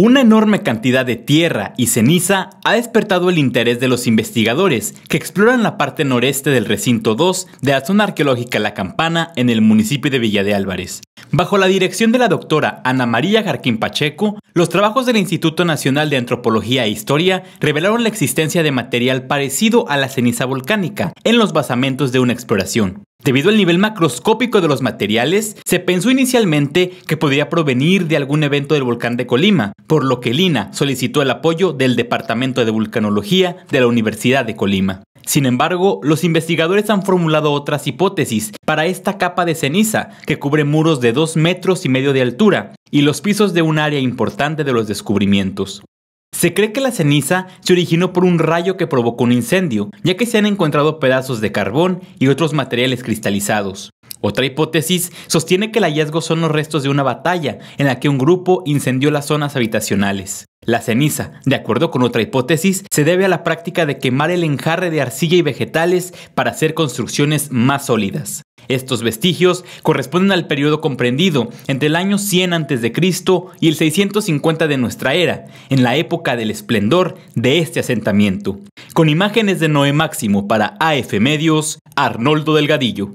Una enorme cantidad de tierra y ceniza ha despertado el interés de los investigadores que exploran la parte noreste del recinto 2 de la zona arqueológica La Campana en el municipio de Villa de Álvarez. Bajo la dirección de la doctora Ana María Jarquín Pacheco, los trabajos del Instituto Nacional de Antropología e Historia revelaron la existencia de material parecido a la ceniza volcánica en los basamentos de una exploración. Debido al nivel macroscópico de los materiales, se pensó inicialmente que podría provenir de algún evento del volcán de Colima, por lo que Lina solicitó el apoyo del Departamento de Vulcanología de la Universidad de Colima. Sin embargo, los investigadores han formulado otras hipótesis para esta capa de ceniza que cubre muros de 2 metros y medio de altura y los pisos de un área importante de los descubrimientos. Se cree que la ceniza se originó por un rayo que provocó un incendio, ya que se han encontrado pedazos de carbón y otros materiales cristalizados. Otra hipótesis sostiene que el hallazgo son los restos de una batalla en la que un grupo incendió las zonas habitacionales. La ceniza, de acuerdo con otra hipótesis, se debe a la práctica de quemar el enjarre de arcilla y vegetales para hacer construcciones más sólidas. Estos vestigios corresponden al periodo comprendido entre el año 100 a.C. y el 650 de nuestra era, en la época del esplendor de este asentamiento. Con imágenes de Noé Máximo para AF Medios, Arnoldo Delgadillo.